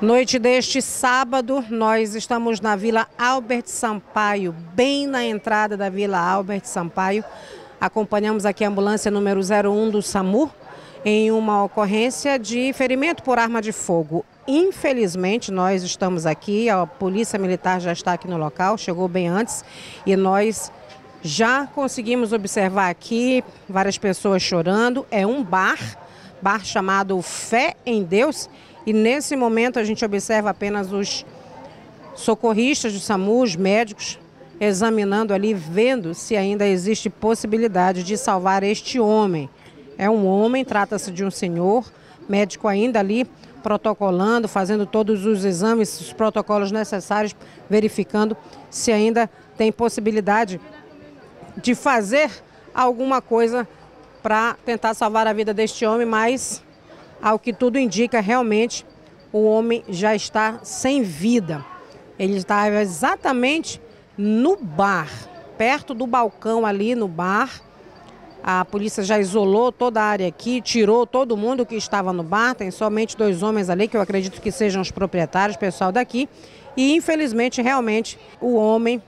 Noite deste sábado, nós estamos na Vila Albert Sampaio, bem na entrada da Vila Albert Sampaio. Acompanhamos aqui a ambulância número 01 do SAMU em uma ocorrência de ferimento por arma de fogo. Infelizmente, nós estamos aqui, a Polícia Militar já está aqui no local, chegou bem antes e nós já conseguimos observar aqui várias pessoas chorando. É um bar, bar chamado Fé em Deus e nesse momento a gente observa apenas os socorristas do SAMU, os médicos, examinando ali, vendo se ainda existe possibilidade de salvar este homem. É um homem, trata-se de um senhor, médico ainda ali protocolando, fazendo todos os exames, os protocolos necessários, verificando se ainda tem possibilidade de fazer alguma coisa para tentar salvar a vida deste homem, mas ao que tudo indica, realmente o homem já está sem vida. Ele estava exatamente no bar, perto do balcão ali no bar. A polícia já isolou toda a área aqui, tirou todo mundo que estava no bar. Tem somente dois homens ali, que eu acredito que sejam os proprietários, pessoal daqui. E infelizmente, realmente, o homem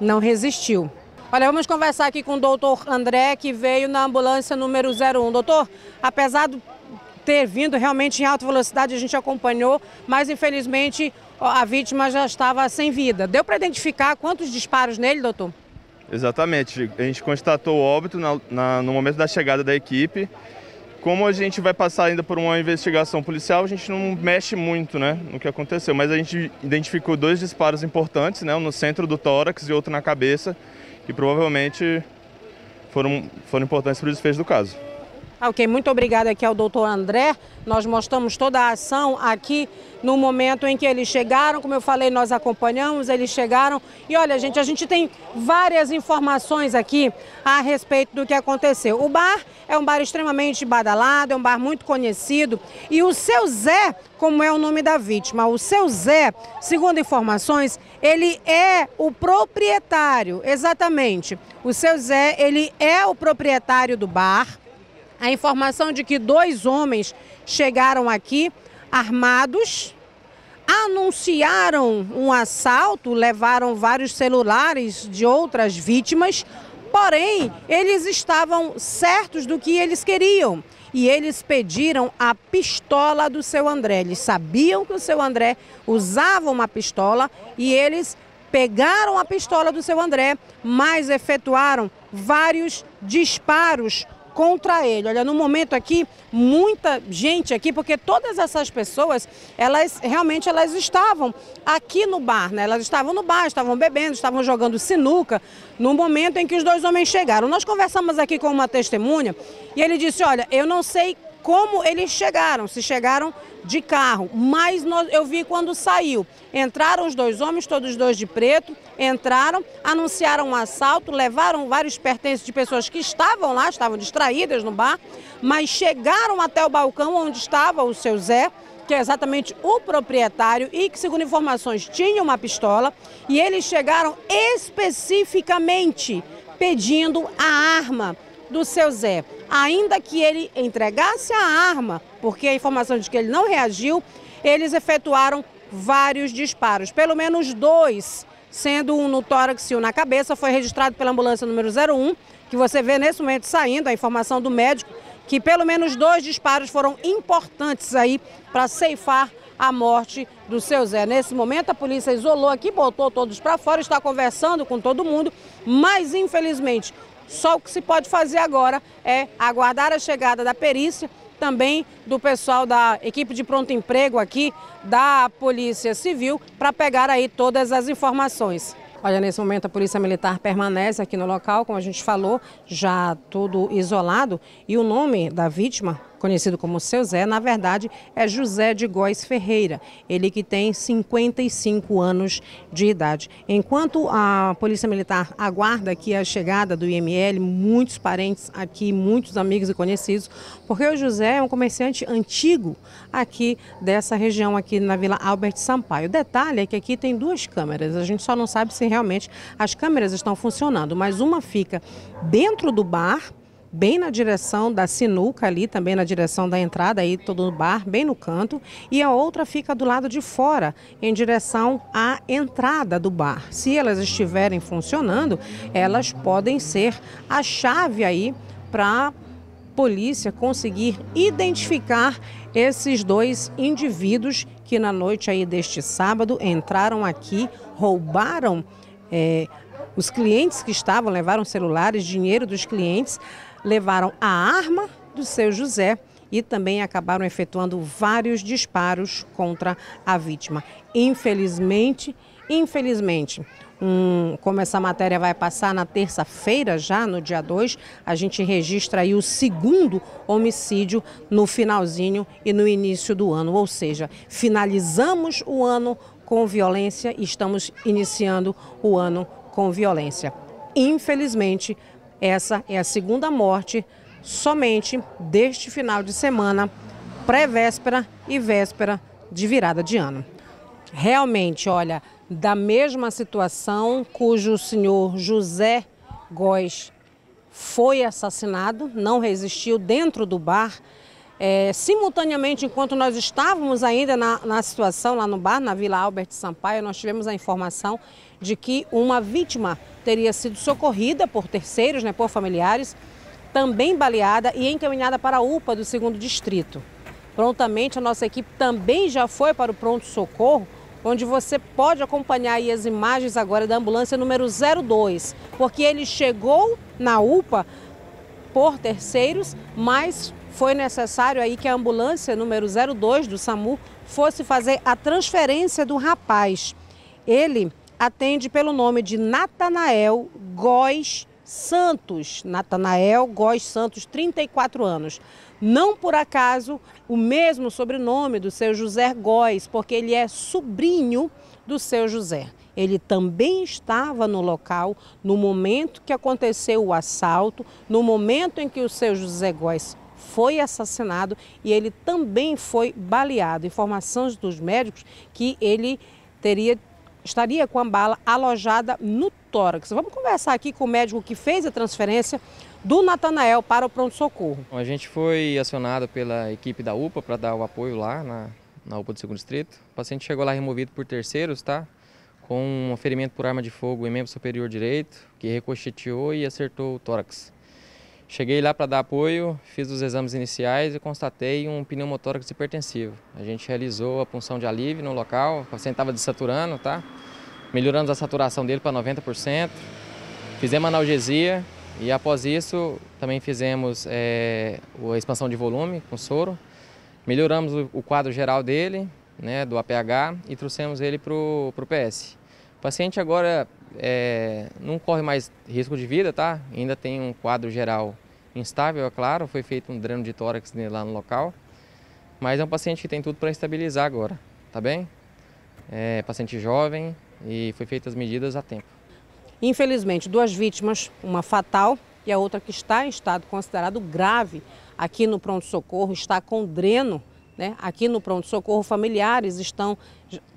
não resistiu. Olha, vamos conversar aqui com o doutor André, que veio na ambulância número 01. Doutor, apesar do ter vindo realmente em alta velocidade, a gente acompanhou, mas infelizmente a vítima já estava sem vida. Deu para identificar quantos disparos nele, doutor? Exatamente. A gente constatou o óbito na, na, no momento da chegada da equipe. Como a gente vai passar ainda por uma investigação policial, a gente não mexe muito né, no que aconteceu, mas a gente identificou dois disparos importantes, né, um no centro do tórax e outro na cabeça, que provavelmente foram, foram importantes para o desfecho do caso. Ah, ok, muito obrigada aqui ao doutor André. Nós mostramos toda a ação aqui no momento em que eles chegaram. Como eu falei, nós acompanhamos, eles chegaram. E olha, gente, a gente tem várias informações aqui a respeito do que aconteceu. O bar é um bar extremamente badalado, é um bar muito conhecido. E o seu Zé, como é o nome da vítima, o seu Zé, segundo informações, ele é o proprietário, exatamente. O seu Zé, ele é o proprietário do bar a informação de que dois homens chegaram aqui armados, anunciaram um assalto, levaram vários celulares de outras vítimas, porém eles estavam certos do que eles queriam. E eles pediram a pistola do seu André. Eles sabiam que o seu André usava uma pistola e eles pegaram a pistola do seu André, mas efetuaram vários disparos contra ele. Olha, no momento aqui, muita gente aqui, porque todas essas pessoas, elas realmente elas estavam aqui no bar, né? Elas estavam no bar, estavam bebendo, estavam jogando sinuca no momento em que os dois homens chegaram. Nós conversamos aqui com uma testemunha e ele disse: "Olha, eu não sei como eles chegaram, se chegaram de carro. Mas nós, eu vi quando saiu. Entraram os dois homens, todos dois de preto, entraram, anunciaram um assalto, levaram vários pertences de pessoas que estavam lá, estavam distraídas no bar, mas chegaram até o balcão onde estava o seu Zé, que é exatamente o proprietário e que, segundo informações, tinha uma pistola, e eles chegaram especificamente pedindo a arma do seu Zé. Ainda que ele entregasse a arma, porque a informação de que ele não reagiu, eles efetuaram vários disparos, pelo menos dois, sendo um no tórax e um na cabeça, foi registrado pela ambulância número 01, que você vê nesse momento saindo, a informação do médico, que pelo menos dois disparos foram importantes aí para ceifar a morte do seu Zé. Nesse momento, a polícia isolou aqui, botou todos para fora, está conversando com todo mundo, mas infelizmente só o que se pode fazer agora é aguardar a chegada da perícia, também do pessoal da equipe de pronto emprego aqui da Polícia Civil, para pegar aí todas as informações. Olha, nesse momento a Polícia Militar permanece aqui no local, como a gente falou, já tudo isolado. E o nome da vítima conhecido como Seu Zé, na verdade é José de Góes Ferreira, ele que tem 55 anos de idade. Enquanto a Polícia Militar aguarda aqui a chegada do IML, muitos parentes aqui, muitos amigos e conhecidos, porque o José é um comerciante antigo aqui dessa região, aqui na Vila Albert Sampaio. O detalhe é que aqui tem duas câmeras, a gente só não sabe se realmente as câmeras estão funcionando, mas uma fica dentro do bar bem na direção da sinuca ali, também na direção da entrada aí todo o bar, bem no canto, e a outra fica do lado de fora, em direção à entrada do bar. Se elas estiverem funcionando, elas podem ser a chave aí para polícia conseguir identificar esses dois indivíduos que na noite aí deste sábado entraram aqui, roubaram é, os clientes que estavam, levaram celulares, dinheiro dos clientes levaram a arma do seu José e também acabaram efetuando vários disparos contra a vítima. Infelizmente, infelizmente, um, como essa matéria vai passar na terça-feira, já no dia 2, a gente registra aí o segundo homicídio no finalzinho e no início do ano. Ou seja, finalizamos o ano com violência e estamos iniciando o ano com violência. Infelizmente, essa é a segunda morte somente deste final de semana, pré-véspera e véspera de virada de ano. Realmente, olha, da mesma situação cujo senhor José Góes foi assassinado, não resistiu dentro do bar. É, simultaneamente, enquanto nós estávamos ainda na, na situação lá no bar, na Vila Albert Sampaio, nós tivemos a informação de que uma vítima teria sido socorrida por terceiros, né, por familiares, também baleada e encaminhada para a UPA do segundo distrito. Prontamente, a nossa equipe também já foi para o pronto-socorro, onde você pode acompanhar as imagens agora da ambulância número 02, porque ele chegou na UPA por terceiros, mas foi necessário aí que a ambulância número 02 do SAMU fosse fazer a transferência do rapaz. Ele atende pelo nome de Natanael Góes Santos. Natanael Góes Santos, 34 anos. Não por acaso o mesmo sobrenome do seu José Góes, porque ele é sobrinho do seu José. Ele também estava no local no momento que aconteceu o assalto, no momento em que o seu José Góes foi assassinado e ele também foi baleado. Informações dos médicos que ele teria estaria com a bala alojada no tórax. Vamos conversar aqui com o médico que fez a transferência do Natanael para o pronto-socorro. A gente foi acionado pela equipe da UPA para dar o apoio lá na, na UPA do segundo distrito. O paciente chegou lá removido por terceiros, tá? Com um ferimento por arma de fogo em membro superior direito, que ricocheteou e acertou o tórax. Cheguei lá para dar apoio, fiz os exames iniciais e constatei um pneumotórax hipertensivo. A gente realizou a punção de alívio no local, o paciente estava desaturando, tá? Melhoramos a saturação dele para 90%, fizemos analgesia e após isso também fizemos é, a expansão de volume com soro, melhoramos o, quadro geral dele, né, do APH e trouxemos ele para o PS. O paciente agora é, não corre mais risco de vida, tá? Ainda tem um quadro geral instável, é claro, foi feito um dreno de tórax lá no local, mas é um paciente que tem tudo para estabilizar agora, tá bem? É paciente jovem e foi feitas medidas a tempo. Infelizmente, duas vítimas, uma fatal e a outra que está em estado considerado grave aqui no pronto-socorro, está com dreno né? Aqui no pronto-socorro, familiares estão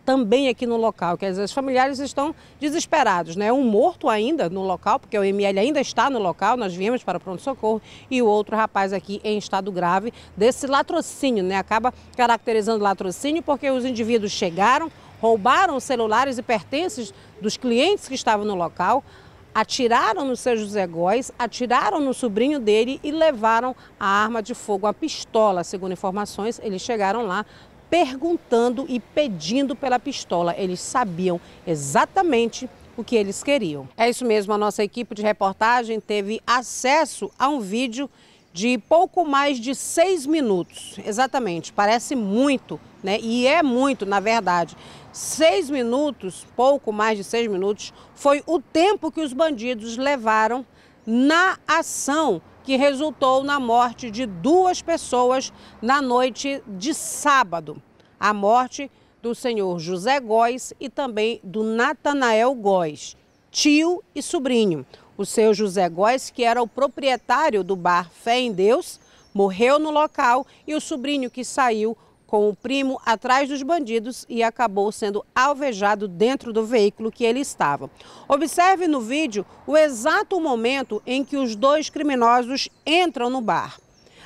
também aqui no local, quer dizer, os familiares estão desesperados, né? Um morto ainda no local, porque o ML ainda está no local, nós viemos para o pronto-socorro, e o outro rapaz aqui em estado grave desse latrocínio, né? Acaba caracterizando latrocínio porque os indivíduos chegaram, roubaram celulares e pertences dos clientes que estavam no local, atiraram no seu José Góes, atiraram no sobrinho dele e levaram a arma de fogo, a pistola, segundo informações. Eles chegaram lá perguntando e pedindo pela pistola. Eles sabiam exatamente o que eles queriam. É isso mesmo, a nossa equipe de reportagem teve acesso a um vídeo de pouco mais de seis minutos, exatamente, parece muito, né? E é muito, na verdade. Seis minutos, pouco mais de seis minutos, foi o tempo que os bandidos levaram na ação que resultou na morte de duas pessoas na noite de sábado. A morte do senhor José Góes e também do Natanael Góes, tio e sobrinho. O seu José Góes, que era o proprietário do bar Fé em Deus, morreu no local e o sobrinho que saiu com o primo atrás dos bandidos e acabou sendo alvejado dentro do veículo que ele estava. Observe no vídeo o exato momento em que os dois criminosos entram no bar.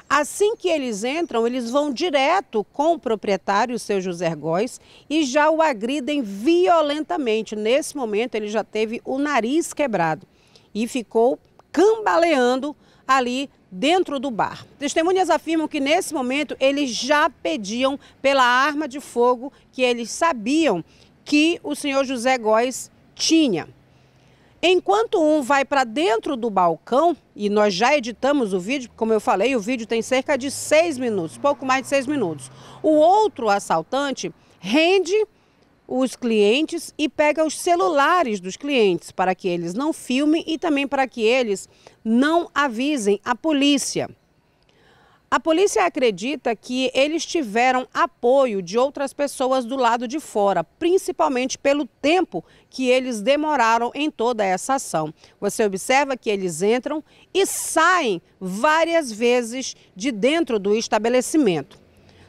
Assim que eles entram, eles vão direto com o proprietário, o seu José Góes, e já o agridem violentamente. Nesse momento, ele já teve o nariz quebrado e ficou cambaleando ali dentro do bar. Testemunhas afirmam que nesse momento eles já pediam pela arma de fogo que eles sabiam que o senhor José Góes tinha. Enquanto um vai para dentro do balcão, e nós já editamos o vídeo, como eu falei, o vídeo tem cerca de seis minutos, pouco mais de seis minutos. O outro assaltante rende os clientes e pega os celulares dos clientes para que eles não filmem e também para que eles não avisem a polícia. A polícia acredita que eles tiveram apoio de outras pessoas do lado de fora, principalmente pelo tempo que eles demoraram em toda essa ação. Você observa que eles entram e saem várias vezes de dentro do estabelecimento.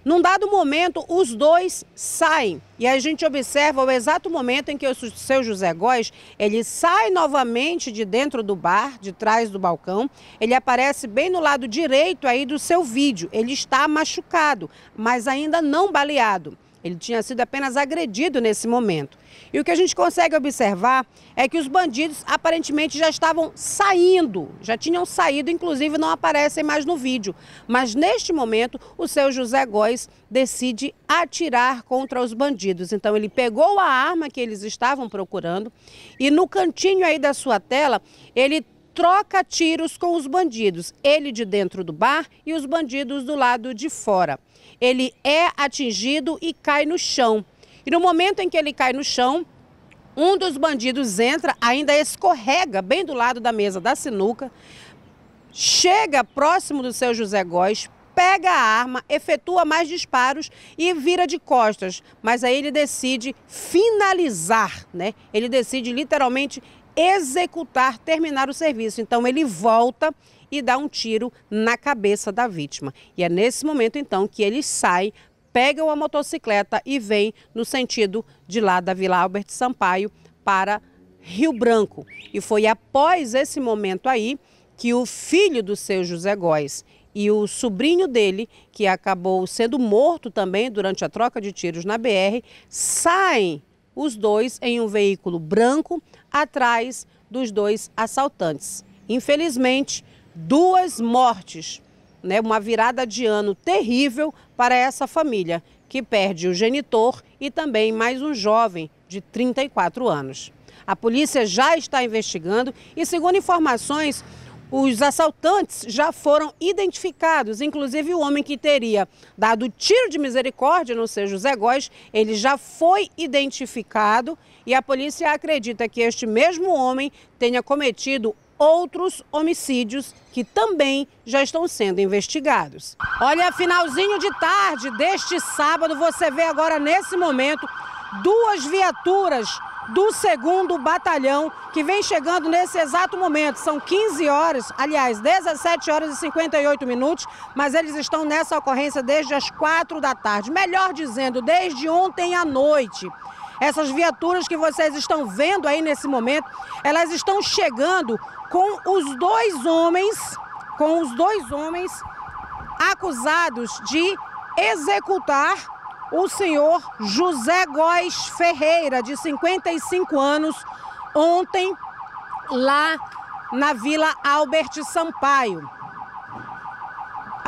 Num dado momento, os dois saem. E a gente observa o exato momento em que o seu José Góes, ele sai novamente de dentro do bar, de trás do balcão. Ele aparece bem no lado direito aí do seu vídeo. Ele está machucado, mas ainda não baleado. Ele tinha sido apenas agredido nesse momento. E o que a gente consegue observar é que os bandidos aparentemente já estavam saindo, já tinham saído, inclusive não aparecem mais no vídeo. Mas neste momento, o seu José Góes decide atirar contra os bandidos. Então ele pegou a arma que eles estavam procurando e no cantinho aí da sua tela, ele troca tiros com os bandidos, ele de dentro do bar e os bandidos do lado de fora. Ele é atingido e cai no chão no momento em que ele cai no chão, um dos bandidos entra, ainda escorrega bem do lado da mesa da sinuca, chega próximo do seu José Góes, pega a arma, efetua mais disparos e vira de costas. Mas aí ele decide finalizar, né? Ele decide literalmente executar, terminar o serviço. Então ele volta e dá um tiro na cabeça da vítima. E é nesse momento então que ele sai pegam a motocicleta e vêm no sentido de lá da Vila Albert Sampaio para Rio Branco. E foi após esse momento aí que o filho do seu José Góes e o sobrinho dele, que acabou sendo morto também durante a troca de tiros na BR, saem os dois em um veículo branco atrás dos dois assaltantes. Infelizmente, duas mortes né, uma virada de ano terrível para essa família, que perde o genitor e também mais um jovem de 34 anos. A polícia já está investigando e, segundo informações, os assaltantes já foram identificados, inclusive o homem que teria dado tiro de misericórdia, não seja José Góes, ele já foi identificado e a polícia acredita que este mesmo homem tenha cometido outros homicídios que também já estão sendo investigados. Olha, finalzinho de tarde deste sábado, você vê agora nesse momento duas viaturas do segundo batalhão que vem chegando nesse exato momento. São 15 horas, aliás, 17 horas e 58 minutos, mas eles estão nessa ocorrência desde as quatro da tarde, melhor dizendo, desde ontem à noite. Essas viaturas que vocês estão vendo aí nesse momento, elas estão chegando com os dois homens, com os dois homens acusados de executar o senhor José Góes Ferreira, de 55 anos, ontem lá na Vila Albert Sampaio.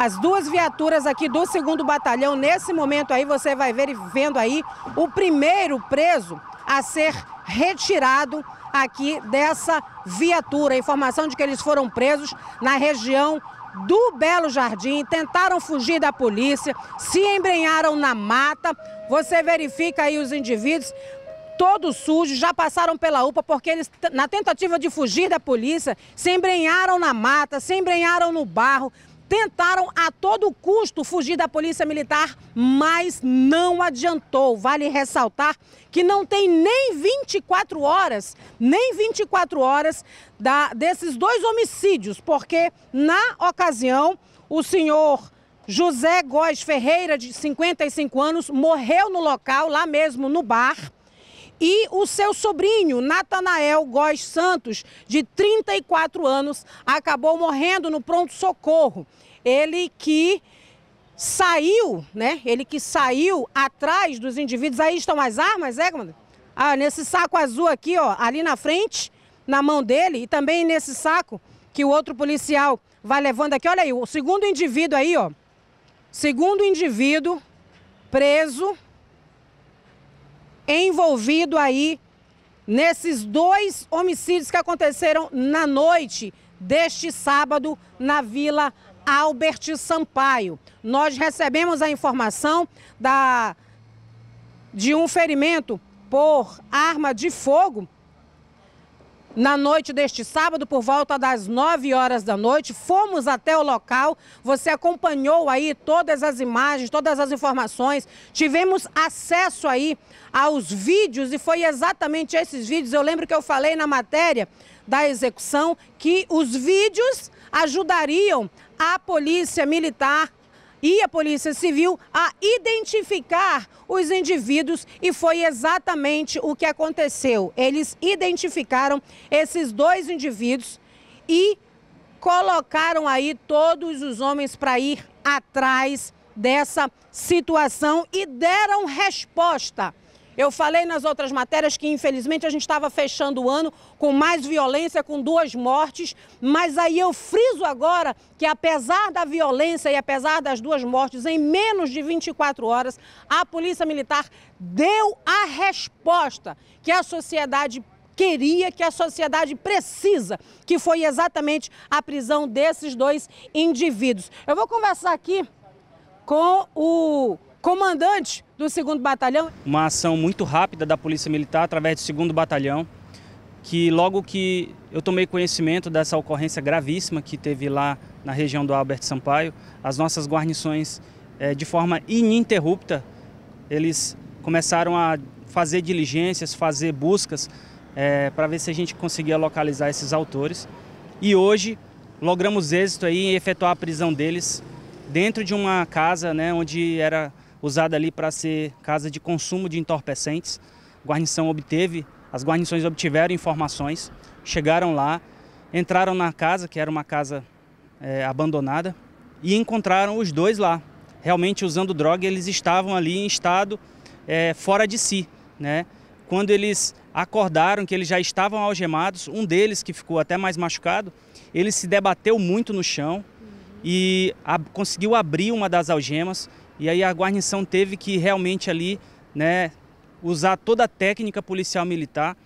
As duas viaturas aqui do segundo batalhão, nesse momento aí você vai ver vendo aí o primeiro preso a ser retirado aqui dessa viatura. Informação de que eles foram presos na região do Belo Jardim, tentaram fugir da polícia, se embrenharam na mata. Você verifica aí os indivíduos, todos sujos, já passaram pela UPA porque eles, na tentativa de fugir da polícia, se embrenharam na mata, se embrenharam no barro, tentaram a todo custo fugir da polícia militar, mas não adiantou. Vale ressaltar que não tem nem 24 horas, nem 24 horas da, desses dois homicídios, porque na ocasião o senhor José Góes Ferreira, de 55 anos, morreu no local, lá mesmo no bar e o seu sobrinho, Natanael Góes Santos, de 34 anos, acabou morrendo no pronto-socorro. Ele que saiu, né? Ele que saiu atrás dos indivíduos. Aí estão as armas, é, comandante? Ah, nesse saco azul aqui, ó, ali na frente, na mão dele, e também nesse saco que o outro policial vai levando aqui. Olha aí, o segundo indivíduo aí, ó. Segundo indivíduo preso envolvido aí nesses dois homicídios que aconteceram na noite deste sábado na Vila Albert Sampaio. Nós recebemos a informação da, de um ferimento por arma de fogo na noite deste sábado, por volta das 9 horas da noite, fomos até o local. Você acompanhou aí todas as imagens, todas as informações. Tivemos acesso aí aos vídeos e foi exatamente esses vídeos. Eu lembro que eu falei na matéria da execução que os vídeos ajudariam a polícia militar e a Polícia Civil a identificar os indivíduos e foi exatamente o que aconteceu. Eles identificaram esses dois indivíduos e colocaram aí todos os homens para ir atrás dessa situação e deram resposta eu falei nas outras matérias que, infelizmente, a gente estava fechando o ano com mais violência, com duas mortes, mas aí eu friso agora que, apesar da violência e apesar das duas mortes, em menos de 24 horas, a Polícia Militar deu a resposta que a sociedade queria, que a sociedade precisa, que foi exatamente a prisão desses dois indivíduos. Eu vou conversar aqui com o comandante do 2 Batalhão. Uma ação muito rápida da Polícia Militar através do 2 Batalhão, que logo que eu tomei conhecimento dessa ocorrência gravíssima que teve lá na região do Albert Sampaio, as nossas guarnições, eh, de forma ininterrupta, eles começaram a fazer diligências, fazer buscas é, eh, para ver se a gente conseguia localizar esses autores. E hoje logramos êxito aí em efetuar a prisão deles dentro de uma casa né, onde era usada ali para ser casa de consumo de entorpecentes. A guarnição obteve, as guarnições obtiveram informações, chegaram lá, entraram na casa, que era uma casa é, abandonada, e encontraram os dois lá. Realmente usando droga, eles estavam ali em estado é, fora de si. Né? Quando eles acordaram que eles já estavam algemados, um deles, que ficou até mais machucado, ele se debateu muito no chão e a, conseguiu abrir uma das algemas e aí a guarnição teve que realmente ali, né, usar toda a técnica policial militar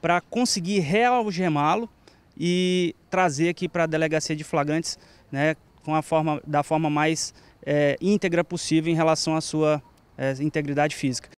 para conseguir realgemá-lo e trazer aqui para a delegacia de flagrantes, né, com a forma, da forma mais é, íntegra possível em relação à sua é, integridade física.